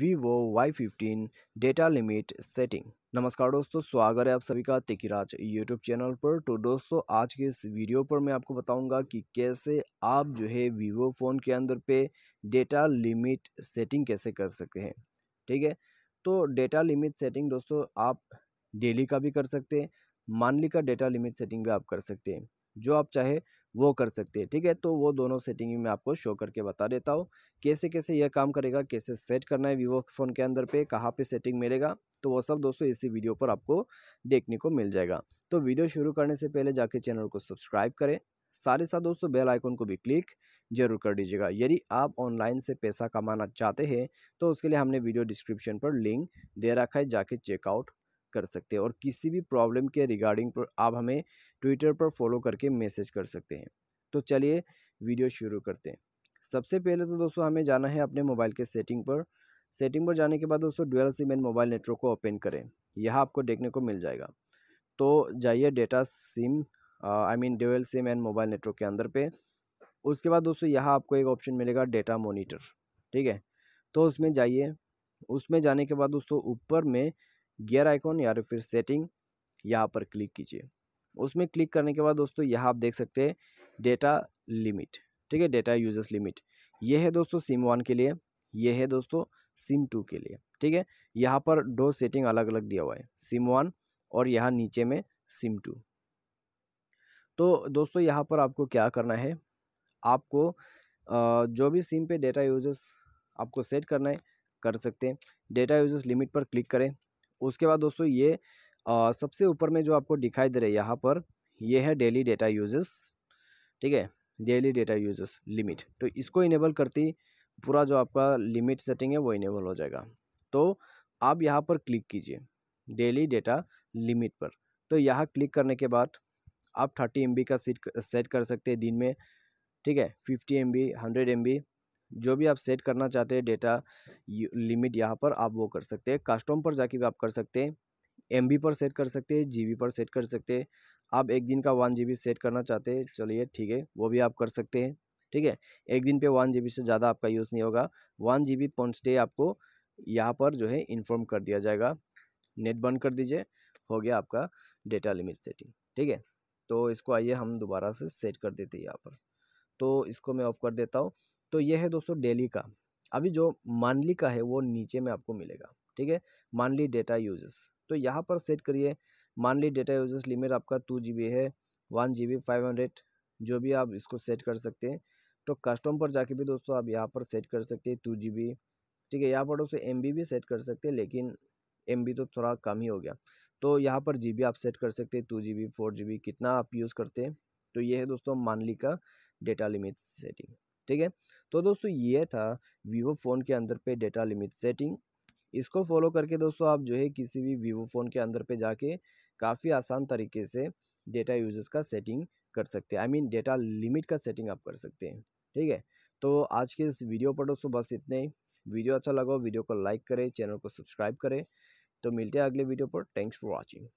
vivo y15 fifteen data limit setting नमस्कार दोस्तों स्वागत है आप सभी का तिकिराज यूट्यूब चैनल पर तो दोस्तों आज के इस वीडियो पर मैं आपको बताऊंगा कि कैसे आप जो है vivo फ़ोन के अंदर पे डेटा लिमिट सेटिंग कैसे कर सकते हैं ठीक है तो डेटा लिमिट सेटिंग दोस्तों आप डेली का भी कर सकते हैं मानली का डेटा लिमिट सेटिंग भी आप कर सकते हैं जो आप चाहे वो कर सकते हैं ठीक है तो वो दोनों सेटिंग में आपको शो करके बता देता हूँ कैसे कैसे यह काम करेगा कैसे सेट करना है वीवो फ़ोन के अंदर पे कहाँ पे सेटिंग मिलेगा तो वो सब दोस्तों इसी वीडियो पर आपको देखने को मिल जाएगा तो वीडियो शुरू करने से पहले जाके चैनल को सब्सक्राइब करें सारे साथ दोस्तों बेल आइकन को भी क्लिक जरूर कर दीजिएगा यदि आप ऑनलाइन से पैसा कमाना चाहते हैं तो उसके लिए हमने वीडियो डिस्क्रिप्शन पर लिंक दे रखा है जाके चेकआउट कर सकते हैं और किसी भी प्रॉब्लम के रिगार्डिंग पर आप हमें ट्विटर पर फॉलो करके मैसेज कर सकते हैं तो चलिए वीडियो शुरू करते हैं सबसे पहले तो दोस्तों हमें जाना है अपने मोबाइल के सेटिंग पर सेटिंग पर जाने के बाद दोस्तों dual SIM and mobile network को ओपन करें यह आपको देखने को मिल जाएगा तो जाइए data SIM I mean dual SIM and mobile network के अंदर पे उसके बाद दोस्तों यहाँ आपको एक ऑप्शन मिलेगा डेटा मोनीटर ठीक है तो उसमें जाइए उसमें जाने के बाद दोस्तों ऊपर में गियर आइकॉन या तो फिर सेटिंग यहाँ पर क्लिक कीजिए उसमें क्लिक करने के बाद दोस्तों यहाँ आप देख सकते हैं डेटा लिमिट ठीक है डेटा यूजर्स लिमिट ये है दोस्तों सिम वन के लिए ये है दोस्तों सिम टू के लिए ठीक है यहाँ पर दो सेटिंग अलग अलग दिया हुआ है सिम वन और यहाँ नीचे में सिम टू तो दोस्तों यहाँ पर आपको क्या करना है आपको जो भी सिम पे डेटा यूजर्स आपको सेट करना है कर सकते हैं डेटा यूजर्स लिमिट पर क्लिक करें उसके बाद दोस्तों ये आ, सबसे ऊपर में जो आपको दिखाई दे रहा है यहाँ पर ये है डेली डेटा यूजेस ठीक है डेली डेटा यूजेस लिमिट तो इसको इनेबल करती पूरा जो आपका लिमिट सेटिंग है वो इनेबल हो जाएगा तो आप यहाँ पर क्लिक कीजिए डेली डेटा लिमिट पर तो यहाँ क्लिक करने के बाद आप थर्टी एम का सेट सेट कर सकते हैं दिन में ठीक है fifty M B hundred M B जो भी आप सेट करना चाहते हैं डेटा लिमिट यहाँ पर आप वो कर सकते हैं कस्टम पर जाके भी आप कर सकते हैं एम पर सेट कर सकते हैं जी पर सेट कर सकते हैं आप एक दिन का वन जी सेट करना चाहते हैं चलिए ठीक है वो भी आप कर सकते हैं ठीक है एक दिन पे वन जी से ज़्यादा आपका यूज़ नहीं होगा one G B per day आपको यहाँ पर जो है इन्फॉर्म कर दिया जाएगा नेट बंद कर दीजिए हो गया आपका डेटा लिमिट सेटिंग ठीक है तो इसको आइए हम दोबारा से सेट कर देते हैं यहाँ पर तो इसको मैं ऑफ़ कर देता हूँ तो ये है दोस्तों डेली का अभी जो मानली का है वो नीचे में आपको मिलेगा ठीक है मानली डेटा यूजेस तो यहाँ पर सेट करिए मानली डेटा यूजेस लिमिट आपका टू जी है one G B five hundred जो भी आप इसको सेट कर सकते हैं तो कस्टम पर जाके भी दोस्तों आप यहाँ पर सेट कर सकते हैं टू जी बी ठीक है यहाँ पर दोस्तों एम बी भी सेट कर सकते हैं लेकिन एम बी तो थोड़ा कम ही हो गया तो यहाँ पर जी बी आप सेट कर सकते हैं two G B four G B कितना आप यूज़ करते हैं तो ये है दोस्तों मानली का डेटा लिमिट सेटिंग ठीक है तो दोस्तों ये था वीवो फ़ोन के अंदर पे डेटा लिमिट सेटिंग इसको फॉलो करके दोस्तों आप जो है किसी भी वीवो फ़ोन के अंदर पे जाके काफ़ी आसान तरीके से डेटा यूजर्स का सेटिंग कर सकते हैं आई मीन डेटा लिमिट का सेटिंग आप कर सकते हैं ठीक है तो आज के इस वीडियो पर दोस्तों बस इतने ही वीडियो अच्छा लगा वीडियो को लाइक करें चैनल को सब्सक्राइब करें तो मिलते हैं अगले वीडियो पर थैंक्स फॉर वॉचिंग